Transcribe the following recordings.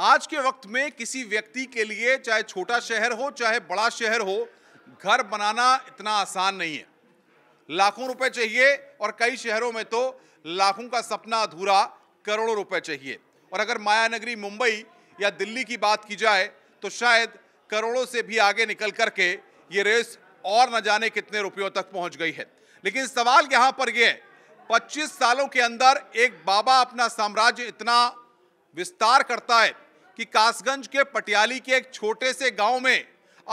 आज के वक्त में किसी व्यक्ति के लिए चाहे छोटा शहर हो चाहे बड़ा शहर हो घर बनाना इतना आसान नहीं है लाखों रुपए चाहिए और कई शहरों में तो लाखों का सपना अधूरा करोड़ों रुपए चाहिए और अगर माया नगरी मुंबई या दिल्ली की बात की जाए तो शायद करोड़ों से भी आगे निकल करके ये रेस और न जाने कितने रुपयों तक पहुंच गई है लेकिन सवाल यहाँ पर यह है 25 सालों के अंदर एक बाबा अपना साम्राज्य इतना विस्तार करता है कि कासगंज के पटियाली के एक छोटे से गांव में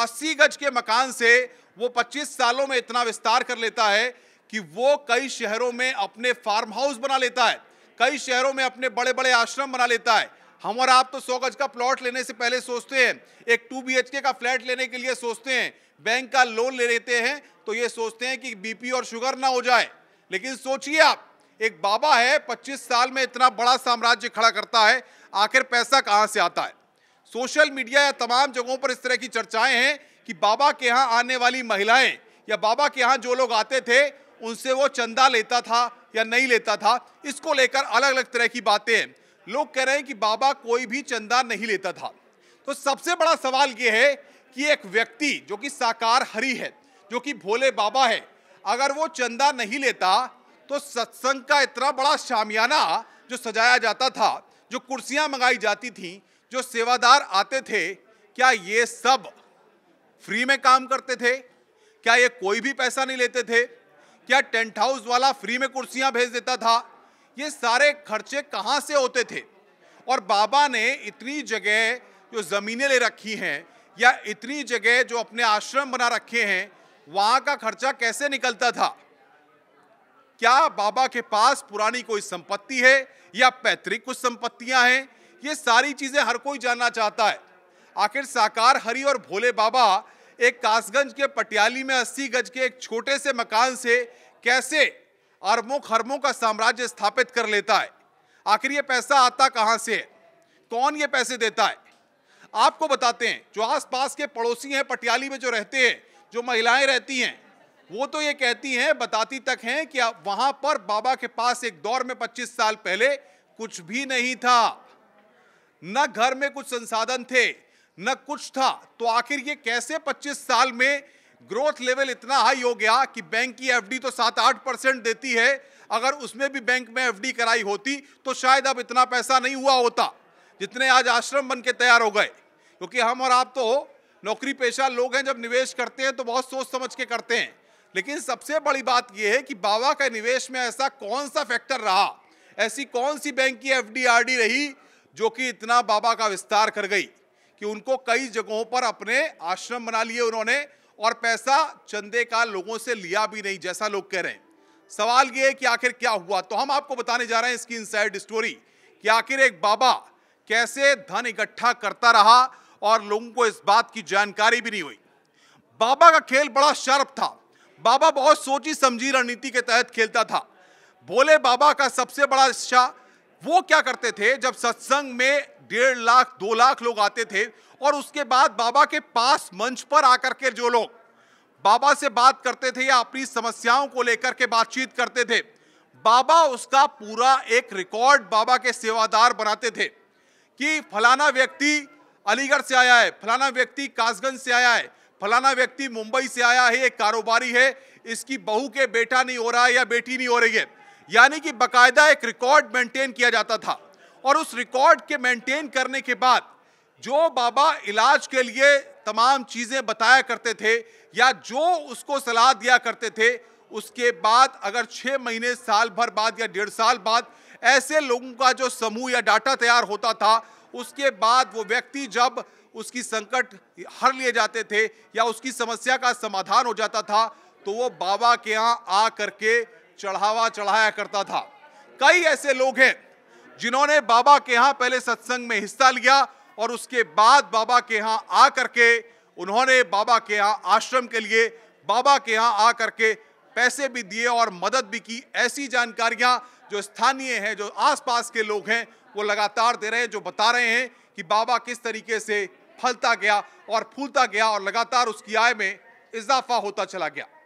80 गज के मकान से वो 25 सालों में इतना विस्तार कर लेता है कि वो कई शहरों में अपने फार्म हाउस बना लेता है कई शहरों में अपने बड़े बड़े आश्रम बना लेता है हम और आप तो सौ गज का प्लॉट लेने से पहले सोचते हैं एक टू बी का फ्लैट लेने के लिए सोचते हैं बैंक का लोन ले लेते हैं तो ये सोचते हैं कि बीपी और शुगर ना हो जाए लेकिन सोचिए आप एक बाबा है 25 साल में इतना बड़ा साम्राज्य खड़ा करता है आखिर पैसा कहाँ से आता है सोशल मीडिया या तमाम जगहों पर इस तरह की चर्चाएं हैं कि बाबा के यहाँ आने वाली महिलाएं या बाबा के यहाँ जो लोग आते थे उनसे वो चंदा लेता था या नहीं लेता था इसको लेकर अलग अलग तरह की बातें हैं लोग कह रहे हैं कि बाबा कोई भी चंदा नहीं लेता था तो सबसे बड़ा सवाल ये है कि एक व्यक्ति जो कि साकार हरी है जो कि भोले बाबा है अगर वो चंदा नहीं लेता तो सत्संग का इतना बड़ा शामियाना जो सजाया जाता था जो कुर्सियाँ मंगाई जाती थी जो सेवादार आते थे क्या ये सब फ्री में काम करते थे क्या ये कोई भी पैसा नहीं लेते थे क्या टेंट हाउस वाला फ्री में कुर्सियाँ भेज देता था ये सारे खर्चे कहाँ से होते थे और बाबा ने इतनी जगह जो ज़मीनें ले रखी हैं या इतनी जगह जो अपने आश्रम बना रखे हैं वहाँ का खर्चा कैसे निकलता था क्या बाबा के पास पुरानी कोई संपत्ति है या पैतृक कुछ संपत्तियां हैं ये सारी चीज़ें हर कोई जानना चाहता है आखिर साकार हरि और भोले बाबा एक कासगंज के पटियाली में अस्सी गज के एक छोटे से मकान से कैसे अरबों खरबों का साम्राज्य स्थापित कर लेता है आखिर ये पैसा आता कहाँ से है कौन ये पैसे देता है आपको बताते हैं जो आसपास के पड़ोसी हैं पटियाली में जो रहते हैं जो महिलाएं रहती हैं वो तो ये कहती हैं बताती तक हैं कि वहां पर बाबा के पास एक दौर में 25 साल पहले कुछ भी नहीं था न घर में कुछ संसाधन थे न कुछ था तो आखिर ये कैसे 25 साल में ग्रोथ लेवल इतना हाई हो गया कि बैंक की एफडी तो सात आठ परसेंट देती है अगर उसमें भी बैंक में एफडी कराई होती तो शायद अब इतना पैसा नहीं हुआ होता जितने आज आश्रम बन के तैयार हो गए क्योंकि हम और आप तो नौकरी पेशा लोग हैं जब निवेश करते हैं तो बहुत सोच समझ के करते हैं लेकिन सबसे बड़ी बात यह है कि बाबा का निवेश में ऐसा कौन सा फैक्टर रहा ऐसी कौन सी बैंक की एफ रही जो कि इतना बाबा का विस्तार कर गई कि उनको कई जगहों पर अपने आश्रम बना लिए उन्होंने और पैसा चंदे का लोगों से लिया भी नहीं जैसा लोग कह रहे हैं सवाल यह है कि आखिर क्या हुआ तो हम आपको बताने जा रहे हैं इसकी इनसाइड स्टोरी कि आखिर एक बाबा कैसे धन इकट्ठा करता रहा और लोगों को इस बात की जानकारी भी नहीं हुई बाबा का खेल बड़ा शर्प था बाबा बहुत सोची समझी रणनीति के तहत खेलता था भोले बाबा का सबसे बड़ा हिस्सा वो क्या करते थे जब सत्संग में डेढ़ लाख दो लाख लोग आते थे और उसके बाद बाबा के पास मंच पर आकर के जो लोग बाबा से बात करते थे या अपनी समस्याओं को लेकर के बातचीत करते थे बाबा उसका पूरा एक रिकॉर्ड बाबा के सेवादार बनाते थे कि फलाना व्यक्ति अलीगढ़ से आया है फलाना व्यक्ति कासगंज से आया है फलाना व्यक्ति मुंबई से आया है एक कारोबारी है इसकी बहू के बेटा नहीं हो रहा है या बेटी नहीं हो रही है यानी कि बकायदा एक रिकॉर्ड मेंटेन किया जाता था और उस रिकॉर्ड के मेंटेन करने के बाद जो बाबा इलाज के लिए तमाम चीज़ें बताया करते थे या जो उसको सलाह दिया करते थे उसके बाद अगर छः महीने साल भर बाद या डेढ़ साल बाद ऐसे लोगों का जो समूह या डाटा तैयार होता था उसके बाद वो व्यक्ति जब उसकी संकट हर लिए जाते थे या उसकी समस्या का समाधान हो जाता था तो वो बाबा के यहाँ आ करके चढ़ावा चढ़ाया करता था कई ऐसे लोग हैं जिन्होंने बाबा के यहाँ पहले सत्संग में हिस्सा लिया और उसके बाद बाबा के यहाँ आ करके उन्होंने बाबा के यहाँ आश्रम के लिए बाबा के यहाँ आ करके पैसे भी दिए और मदद भी की ऐसी जानकारियां जो स्थानीय हैं जो आसपास के लोग हैं वो लगातार दे रहे हैं जो बता रहे हैं कि बाबा किस तरीके से फलता गया और फूलता गया और लगातार उसकी आय में इजाफा होता चला गया